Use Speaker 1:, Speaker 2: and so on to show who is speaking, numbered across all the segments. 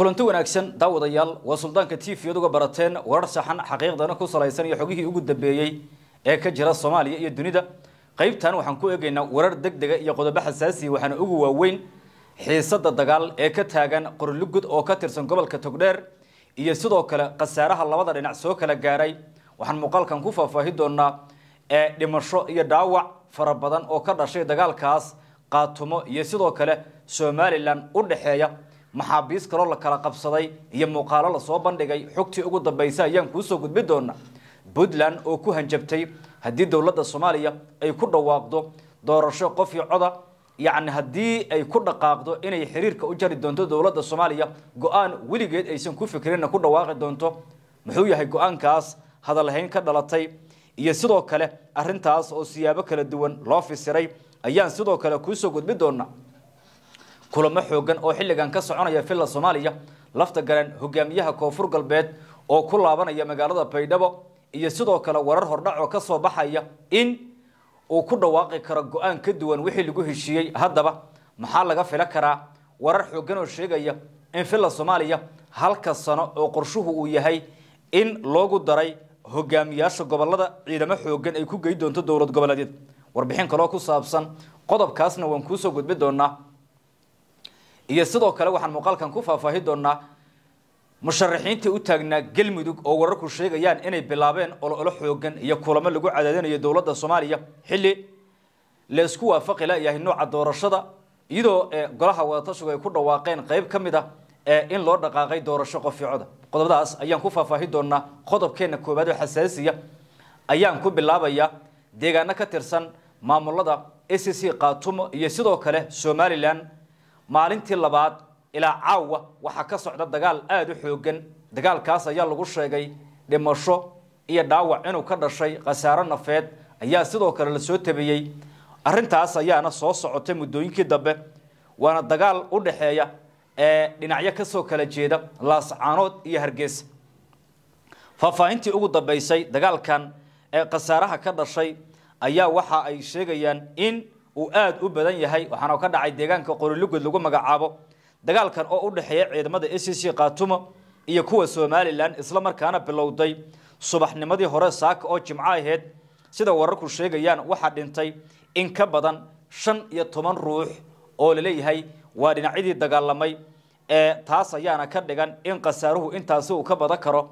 Speaker 1: kulanti wanaagsan daawadayaal waa suldaanka t v ad uga barateen warar saxan xaqiiqdana ku salaysan iyo xogihii ugu dambeeyey ee ka jira soomaaliya iyo dunida qaybtan waxaan ku eegaynaa warar deg dega iyo qodobo xasaasiya waxaana ugu waaweyn xiisadda dagaal ee ka taagan qorlugud oo ka tirsan gobolka togdheer iyo sidoo kale khasaaraha labada dhinac soo kala gaaray waxaan muuqaalkan ku faahfaahi doonaa ee dhimasho iyo dhaawac fara badan oo ka dhashay dagaalkaas qaatumo iyo sidoo kale somalilan u dhaxeeya maxaabiis kaloo la kala qabsaday iyo muuqaalo lasoo bandhigay xogtii ugu dambaysa ayaan kuusoo gudbi doona puntland oo ku hanjabtay haddii dowladda soomaaliya ay ku dhawaaqdo doorasho qof coda yacni haddii ay ku dhaqaaqdo inay xiriirka u jari doonto dowladda soomaaliya go-aan weligeed aysan ku fikrinna ku dhawaaqi doonto muxuu yahay go-aankaas hadalhayn ka dhalatay iyo sidoo kale arintaas oo siyaabo kala duwan loo fisiray ayaan sidoo kale kuusoo gudbi doonaa kulamo xoogan oo xilligan ka soconaya villa soomaaliya lafta garan hogaamiyaha koonfur galbeed oo ku laabanaya magaalada baydhabo iyo sidoo kale warar hordhacoo ka soo baxaya in uu ku dhawaaqi karo go-aan ka duwan wixii lagu heshiiyey haddaba maxaa laga filo karaa warar xoogan oo sheegaya in villa soomaaliya halka sano oo qorshuhu uu yahay in loogu daray hogaamiyaasha gobollada ciidamo xooggan ay ku gey doonto dowlad goboleedyad warbixin kaloo ku saabsan qodobkaasna waan kuusoo gudbi doonaa iyo sidoo kale waxaan muuqaalkan ku faahfaahi doonaa musharaxiintii u taagnaa galmudug oo wararku sheegayaan inay bilaabeen ololo xoogan iyo kulamo lagu cadaadinayo dowladda soomaaliya xilli laysku waafaqi layahay nooca doorashada iyadoo eh, golaha wadatashigu ay ku dhawaaqeen qayb ka mid ah eh, in loo dhaqaaqay doorasho qofiicoda qodobadaas ayaan ku faahfaahi doonaa qodobkeenna koowaad oo xasaasiya ayaan ku bilaabayaa deegaano ka tirsan maamulada a c c kaatumo iyo sidoo kale somalilan maalintii labaad ilaa caawa waxaa ka socda dagaal aada u xooggan dagaalkaas ayaa lagu sheegay dhimasho iyo dhaawac inuu ka dhashay khasaaro nafeed ayaa sidoo kale lasoo tabiyey arintaas ayaana soo socotay muddooyinkii dambe waana dagaal u dhaxeeya ee dhinacyo kasoo kala jeeda laascaanood iyo hargeysa faahfaahintii ugu dambeysay dagaalkan ee khasaaraha ka dhashay ayaa waxa ay sheegayaan in uu aad u badan yahay waxaana ka dhacay deegaanka qorilugod lagu magacaabo dagaalkan oo u dhexeeya ciidamada a c c khaatumo iyo kuwa somalilan isla markaana bilowday subaxnimadii hore saaka oo jimco aheyd sida wararku sheegayaan waxaa dhintay in ka badan shan iyo toban ruux oo laleeyahay waa dhinacyadii dagaalamay ee taas ayaana ka dhigan in khasaaruhu intaasi uu ka badan karo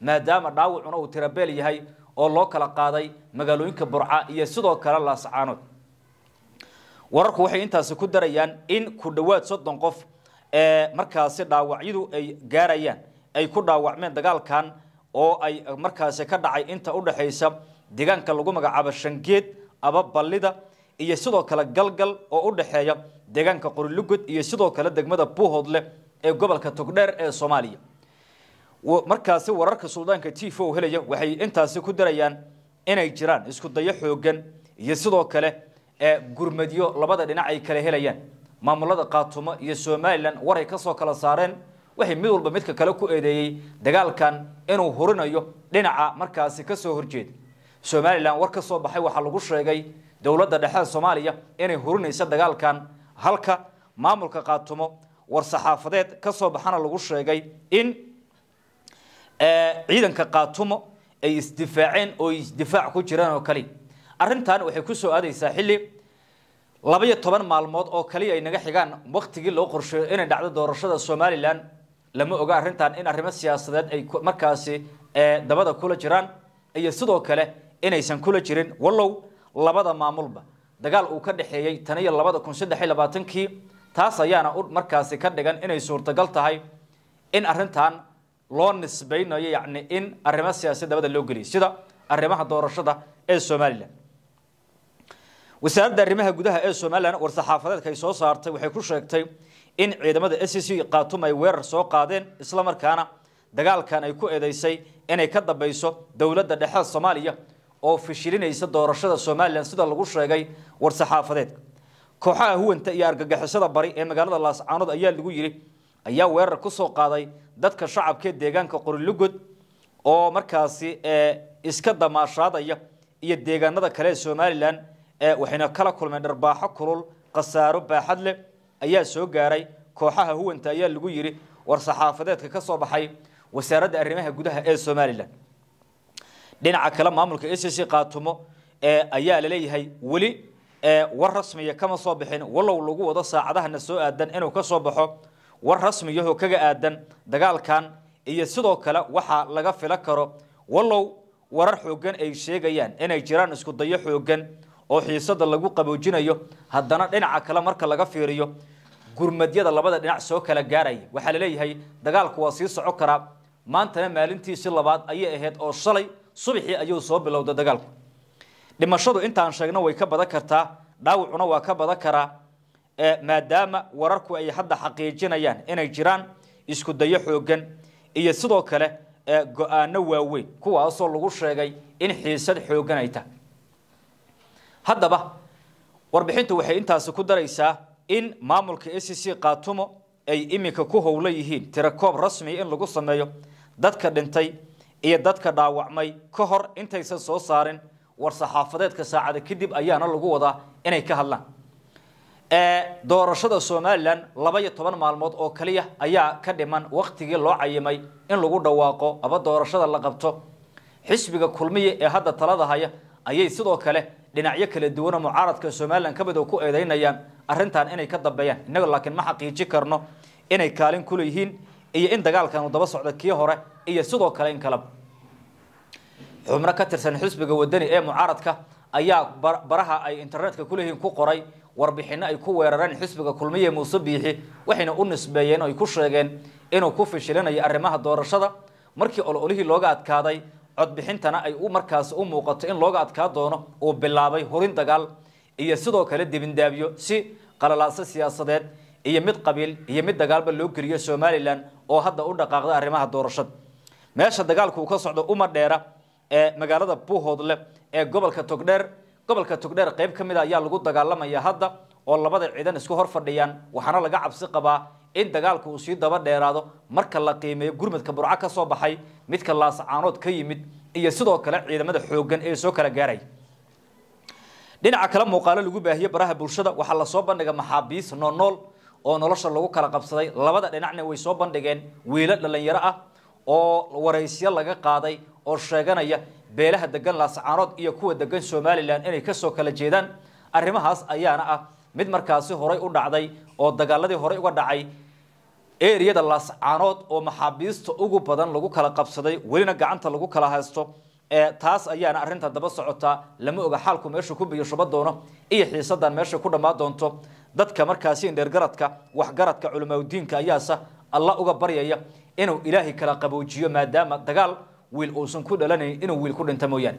Speaker 1: maadaama dhaawacuna uu tirabeel yahay oo loo kala qaaday magaalooyinka burca iyo sidoo kale laascaanood wararku waxay intaasi ku darayaan in ku dhawaad soddon qof ee markaasi dhaawacyadu ay gaarayaan ay ku dhaawacmeen dagaalkan oo ay markaasi ka dhacay inta u dhexaysa deegaanka lagu magacaabo shangeed aba ballida iyo sidoo kale galgal oo u dhexeeya deegaanka qorilugud iyo sidoo kale degmada buuhoodle ee gobolka togdheer ee soomaaliya markaasi wararka suldaanka t v helaya waxay intaasi ku darayaan inay jiraan iskudayo xooggan iyo sidoo kale ee gurmadyo labada dhinac ay kala helayaan maamulada qaatumo iyo somalilan waray ka soo kala saareen waxay mid walba midka kale ku eedeeyey dagaalkan inuu hurinayo dhinaca markaasi ka soo horjeeda somalilan war ka soo baxay waxaa lagu sheegay dowladda dhexe soomaaliya inay hurinayso dagaalkan halka maamulka qaatumo war saxaafadeed ka soo baxana lagu sheegay in ciidanka qaatumo ay isdifaaceen oo isdifaac ku jiraan oo kali arintan waxay ku soo aadaysaa xilli labaiyo toban maalmood oo kaliya ay naga xigaan waktigii loo qorsheeyo inay dhacdo doorashada somalilan lama oga arrintan in arrimo siyaasadeed ay markaasi eh, dabada kula jiraan iyo sidoo kale inaysan kula jirin wallow labada maamulba dagaal uu ka dhexeeyey tan iyo labada kun saddex iyo labaatankii taas ayaana u markaasi ka dhigan inay suurtagal tahay in arrintan loo nisbaynayo yacni in arrimo siyaasadeed dabada loo geliyo sida arrimaha doorashada ee somalilan wasaaradda arrimaha gudaha ee somalilan war-saxaafadeedka ay soo saartay waxay ku sheegtay in ciidamada s e c kaatum ay weerar soo qaadeen isla markaana dagaalkan ay ku eedeysay inay ka dambayso dowladda dhexe soomaaliya oo fishilinaysa doorashada somalilan sida lagu sheegay war-saxaafadeedka kooxaha huwanta iyo argagixisada bari ee magaalada laascaanood ayaa lagu yidhi ayaa weerar ku soo qaaday dadka shacabkaee deegaanka qorilugod oo markaasi eh, iska damaashaadaya iyo deegaanada kale ee somalilan waxayna kala kulmeen dharbaaxo kulul khasaaro baaxad leh ayaa soo gaaray kooxaha huwanta ayaa lagu yiri war saxaafadeedka ka soo baxay wasaaradda arrimaha gudaha ee Soomaaliland dhinaca kale maamulka SSC qaatumo ee ayaa leeyahay wali ee war rasmiya kama soo bixin walow lagu wado saacadaha soo aadan inuu ka soo baxo war rasmiya oo kaga aadan dagaalkan iyo sidoo kale waxa laga filan karo walow warar xoogan ay sheegayaan inay jiraan isku dayo xoogan oo xiisada lagu qaboojinayo haddana dhinaca kale marka laga fiiriyo gurmadyada labada dhinac soo kala gaaraya waxaa laleeyahay dagaalku waa sii soco karaa maantana maalintiisii labaad ayay ahayd oo shalay subaxii ayuu soo bilowday dagaalku dhimashadu intaan sheegna way ka badan kartaa dhaawacuna waa ka badan karaa maadaama wararku ay hadda xaqiijinayaan inay jiraan iskudayo xooggan iyo sidoo kale go-aano waaweyn kuwaasoo lagu sheegay in xiisad xooggan ay tahay haddaba warbixintu waxay intaasi ku daraysaa in maamulka a c c ay iminka ku howlan yihiin tirakoob rasmiya in lagu sameeyo dadka dhintay iyo dadka dhaawacmay ka hor intaysan soo saarin war saxaafadeedka saacada kadib ayaana lagu wadaa inay ka hadlaan doorashada somalilan labayo toban maalmood oo kaliya ayaa ka dhiman waqtigii loo cayimay in lagu dhawaaqo aba doorashada la qabto xisbiga kulmiya ee hadda talada haya ayay sidoo kale dhinacyo kala duwan oo mucaaradka somaliland ka mid oo ku eedaynayaan arrintan inay ka dambeeyaan innaga laakiin ma xaqiiji karno inay kaalin ku leeyihiin iyo in dagaalkan uu daba socda kii hore iyo sidoo kale in kaleba xubno ka tirsan xisbiga wadani ee mucaaradka ayaa baraha ay internetka kuleeyihiin ku qoray warbixinno ay ku weerareen xisbiga kulmiye muuse biixi waxayna u nisbeeyeen oo ay ku sheegeen inuu ku fishilinayo arrimaha doorashada markii ololihii looga adkaaday codbixintana ay markaas u muuqato in looga adkaa doono uu bilaabay hurin dagaal iyo sidoo kale dibindaabyo si qalalaaso siyaasadeed iyo mid qabiil iyo mid dagaalba loo geliyo somalilan oo hadda u dhaqaaqda arrimaha doorashada meesha dagaalka uu ka socdo umar dheera ee magaalada buhoodle ee gobolka togdheer gobolka togdheer qayb ka mid a ah ayaa lagu dagaalamaya hadda oo labada ciidan isku hor fadhiyaan waxaana laga cabsi qabaa in dagaalku uu sii daba dheeraado marka la qiimeeyo gurmadka burco ka soo baxay midka laascaanood ka yimid iyo sidoo kale ciidamada xooggan ee soo kala gaaraya dhinaca kale muuqaalo lagu baahiye baraha bulshada waxaa lasoo bandhiga maxaabiis noonool oo nolosha lagu kala qabsaday labada dhinacna way soo bandhigeen wiilo dhallinyaro ah oo waraysyo laga qaaday oo sheeganaya beelaha degan laascaanood iyo kuwa degan somalilan inay kasoo kala jeedaan arrimahaas ayaana ah mid markaasi horay u dhacday oo dagaaladii horey uga dhacay eriyada laascaanood oo maxaabiista ugu badan lagu kala qabsaday welina gacanta lagu kala haysto taas ayaana arinta daba socotaa lama oga xaalku meesha ku biyashuba doono iyo xiisadan meesha ku dhammaa doonto dadka markaasi indheergaradka waxgaradka culimaaudiinka ayaase alla uga baryaya inuu ilaahay kala qaboojiyo maadaama dagaal wiil uusan ku dhalanayn inuu wiil ku dhinta mooyaane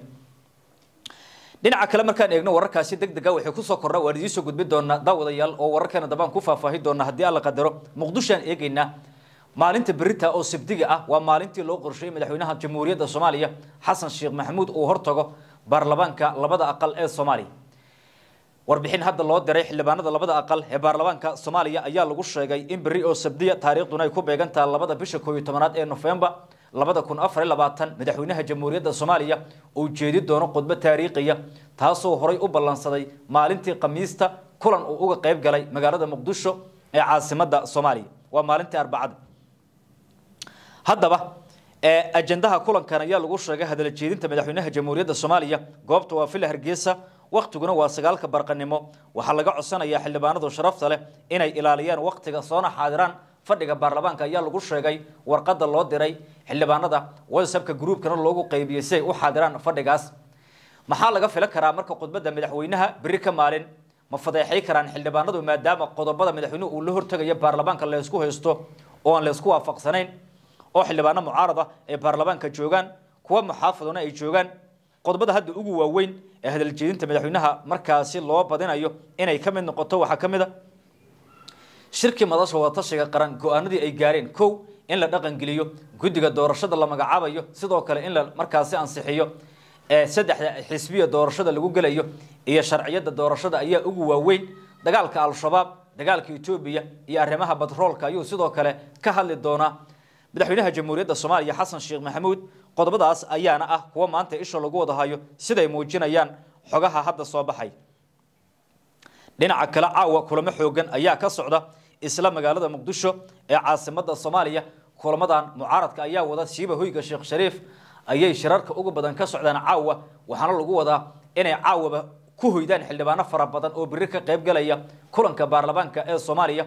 Speaker 1: dhinaca kale markaan eegno wararkaasi degdega waxay kusoo kora waan idiin soo gudbi doonaa daawadayaal oo wararkeena dambaan ku faahfaahi doona haddii alla qadaro muqdishoaan eegaynaa maalinta berita oo sabdiga ah waa maalintii loo qorsheeyey madaxweynaha jamhuuriyadda soomaaliya xasan sheekh maxamuud uu hortago baarlamaanka labada aqal ee soomaaliya warbixin hadda loo diray xildhibaanada labada aqal ee baarlamaanka soomaaliya ayaa lagu sheegay in beri oo sabdiya taariikhduna ay ku beegantaha labada bisha kooiyo tobanaad ee nofembar labada kun afar iyo labaatan madaxweynaha jamhuuriyadda soomaaliya uu jeedi doono khudbo taariikhiya taasoo horay u ballansaday maalintii khamiista kulan uu uga qayb galay magaalada muqdisho ee caasimadda soomaaliya waa maalintii arbacada haddaba ajendaha kulankan ayaa lagu sheegay hadala jeedinta madaxweynaha jamhuuriyadda soomaaliya goobta waa villa hargeysa waktiguna waa sagaalka barqanimo waxaa laga codsanayaa xildhibaanadu sharafta leh inay ilaaliyaan waktiga soona xaadiraan fadhiga baarlamaanka ayaa lagu sheegay warqada loo diray xildhibaanada whatsappka groupkana loogu qaybiyey si ay u xaadiraan fadhigaas maxaa laga filan karaa marka khudbadda madaxweynaha berri ka maalin ma fadeexay karaan xildhibaanadu maadaama qodobada madaxweynuhu uu la hortegayo baarlamaanka laysku haysto oo aan laysku waafaqsanayn oo xildhibaano mucaarada ay baarlamaanka joogaan kuwa muxaafadona ay joogaan qodobada hadda ugu waaweyn ee hadaljeedinta madaxweynaha markaasi loo badinayo inay ka mid noqoto waxaa ka mid a ah shirkii madasha wadatashiga qaran go-aanadii ay gaareen kow in la dhaqangeliyo guddiga doorashada la magacaabayo sidoo kale in la markaasi ansixiyo saddexda xisbiya doorashada lagu gelayo iyo sharciyada doorashada ayaa ugu waaweyn dagaalka al-shabaab dagaalka etoobiya iyo arrimaha batroolka ayuu sidoo kale ka hadli doonaa madaxweynaha jamhuuriyadda soomaaliya xasan sheekh maxamuud qodobadaas ayaana ah kuwa maanta isha lagu wada hayo siday muujinayaan xogaha hadda soo baxay dhinaca kale caawa kulamo xoogan ayaa ka socda isla magaalada muqdisho ee caasimada soomaaliya kulamadan mucaaradka ayaa wada siiba hoyga sheekh shariif ayay shirarka ugu badan ka socdaan caawa waxaana lagu wadaa inay caawaba ku hoydaan xildhibaano fara badan oo biri ka qayb galaya kulanka baarlamaanka ee soomaaliya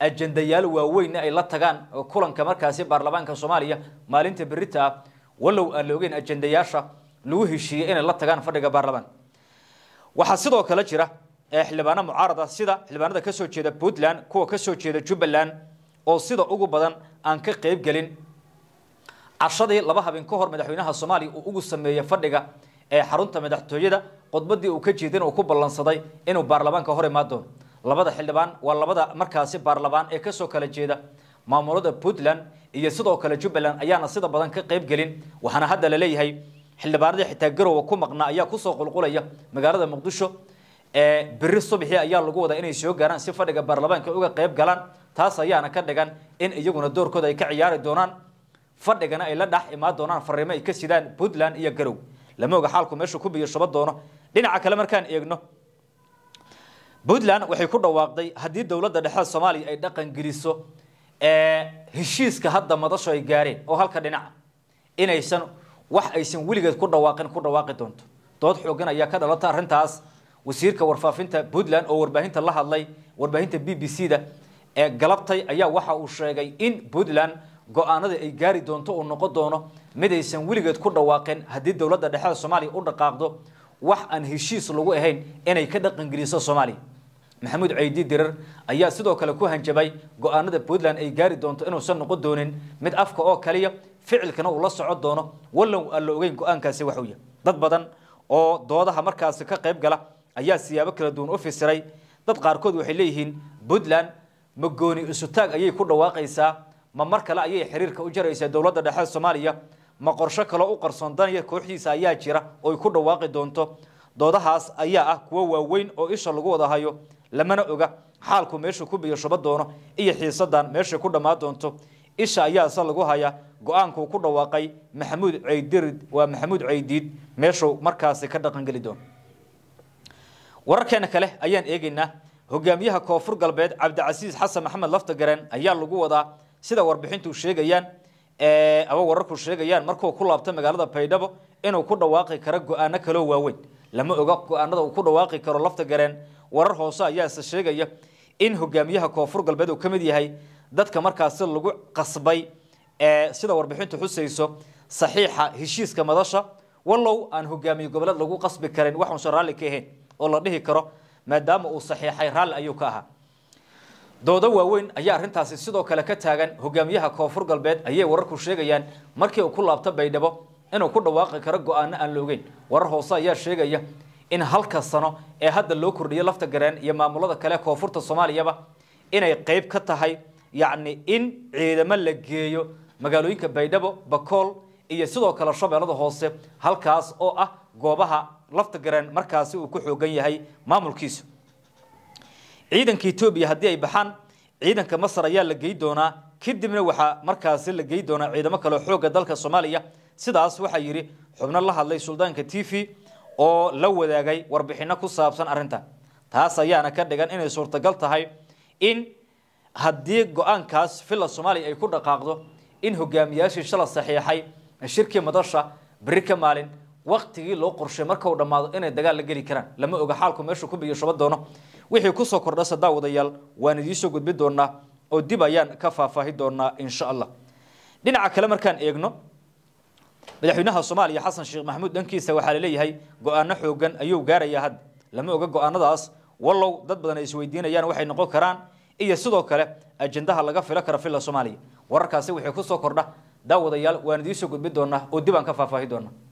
Speaker 1: ajendayaal waaweynna ay la tagaan kulanka markaasi baarlamaanka soomaaliya maalinta berita ah walow aan la ogeyn ajendayaasha lagu heshiiyey inay la tagaan fadhiga baarlamaan waxaa sidoo kale jira ee xildhibaano mucaarada ah sida xildhibaanada kasoo jeeda puntland kuwa kasoo jeeda jubbaland oo sida ugu badan aan ka qaybgelin cashadii laba habeen ka hor madaxweynaha soomaaliya uu ugu sameeyey fadhiga ee xarunta madaxtooyada khudbadii uu ka jeedin uu ku ballansaday inuu baarlamaanka hor imaadoono labada xildhibaan waa labada markaasi baarlamaan ee kasoo kala jeeda maamulada puntland iyo sidoo kale jubbaland ayaana sida badan ka qaybgelin waxaana hadda laleeyahay xildhibaanadii xitaa garowa ku maqnaa ayaa kusoo qulqulaya magaalada muqdisho beri subxii ayaa lagu wadaa inay soo gaaraan si fadhiga baarlamaanka uga qayb galaan taas ayaana ka dhigan in iyaguna doorkooda ay ka ciyaari doonaan fadhigana ay la dhex imaan doonaan fariimo ay ka sidaan puntland iyo garow lama oga xaalku meeshu ku biyo doono dhinaca kale markaan eegno puntland waxay ku dhawaaqday haddii dowladda dhexe soomaaliya ay dhaqangeliso heshiiska hadda madasho ay gaareen oo halka dhinaca inaysan wax aysan weligeed ku dhawaaqin ku dhawaaqi doonto dood xoogan ayaa ka dhalata arrintaas wasiirka warfaafinta puntland oo warbaahinta la hadlay warbaahinta b b c da ee galabtay ayaa waxa uu sheegay in puntland go-aanada ay gaari doonto uu noqon doono mid aysan weligeed ku dhawaaqin haddii dowladda dhexeeda soomaaliya u dhaqaaqdo wax aan heshiis lagu ahayn inay ka dhaqangeliso soomaaliya maxamuud caydi dirar ayaa sidoo kale ku hanjabay go-aanada puntland ay gaari doonto inuusan noqon doonin mid afka oo kaliya ficilkana uu la socon doono wallow aan la ogeyn go-aankaasi waxuu yahay dad badan oo doodaha markaasi ka qayb gala ayaa siyaabo kala duwan u fisiray dad qaarkood waxay leeyihiin puntland ma gooni isutaag ayay ku dhawaaqaysaa ma mar kale ayay xiriirka u jaraysaa dowladda dhexe soomaaliya ma qorsho kaloo u qarsoon danaya kooxdiisa ayaa jira ooy ku dhawaaqi doonto doodahaas ayaa ah kuwo waaweyn oo isha lagu wada hayo lamana oga xaalku meeshu ku biyashuba doono iyo xiisadan meeshay ku dhammaan doonto isha ayaase lagu haya go-aankuu ku dhawaaqay maxamuud ceydirid waa maxamuud ceydiid meeshuu markaasi ka dhaqangeli doono wararkeena kale ayaan eegaynaa hogaamiyaha koonfur galbeed cabdicasiis xasan maxamed laftagareen ayaa lagu wadaa sida warbixintu sheegayaan ama wararku sheegayaan markuu ku laabto magaalada baydhabo inuu ku dhawaaqi karo go-aano kaloo waaweyn lama oga go-aanada uu ku dhawaaqi karo laftagareen warar hoose ayaase sheegaya in hogaamiyaha koonfur galbeed uu ka mid yahay dadka markaasi lagu qasbay sida warbixintu xusayso saxiixa heshiiska madasha wallow aan hogaamiye goboleed lagu qasbi karin waxuunsan raalli ka ahayn oo la dhihi karo maadaama uu saxiixay raalli ayuu ka ahaa doodo waaweyn ayaa arrintaasi sidoo kale ka taagan hogaamiyaha koonfur galbeed ayay wararku sheegayaan markii uu ku laabto baydhabo inuu ku dhawaaqi karo go-aano aan la ogeyn warar hoose ayaa sheegaya in halka sano ee hadda loo kordhiyo lafta gareen iyo maamulada kale koonfurta soomaaliyaba inay qeyb ka tahay yacni in ciidamo la geeyo magaalooyinka baydhabo bakool iyo sidoo kale shabeellada hoose halkaas oo ah goobaha lafta gareen markaasi uu ku xoogan yahay maamulkiisu ciidanka etoobiya haddii ay baxaan ciidanka masar ayaa la gey doonaa kadibna waxaa markaasi la gey doonaa ciidamo kaleo xoogga dalka soomaaliya sidaas waxaa yidhi xubno la hadlay suldaanka t v oo la wadaagay warbixinno ku saabsan arrinta taas ayaana ka dhigan inay suurtagal tahay in haddii go-aankaas villa soomaaliya ay ku dhaqaaqdo in hogaamiyaashii shala saxiixay shirkii madasha beri ka maalin waktigii loo qorshay markau dhammaado inay dagaal la geli karaan lama oga xaalku meeshuu ku biyo shuban doono wixii kusoo kordha sadaa wadayaal waan idiinsoo gudbi doonaa oo dib ayaan ka faahfaahi doonaa insha allah dhinaca kale markaan eegno madaxweynaha soomaaliya xasan sheekh maxamuud dhankiisa waxaa laleeyahay go-aano xoogan ayuu gaarayaa hadda lama oga go-aanadaas wallow dad badan ay isweydiinayaan waxay noqon karaan iyo sidoo kale ajendaha laga filo kara filla soomaaliya wararkaasi wixii kusoo kordha daawadayaal waan idiinsoo gudbi doonaa oo dib aan ka faahfaahi doonaa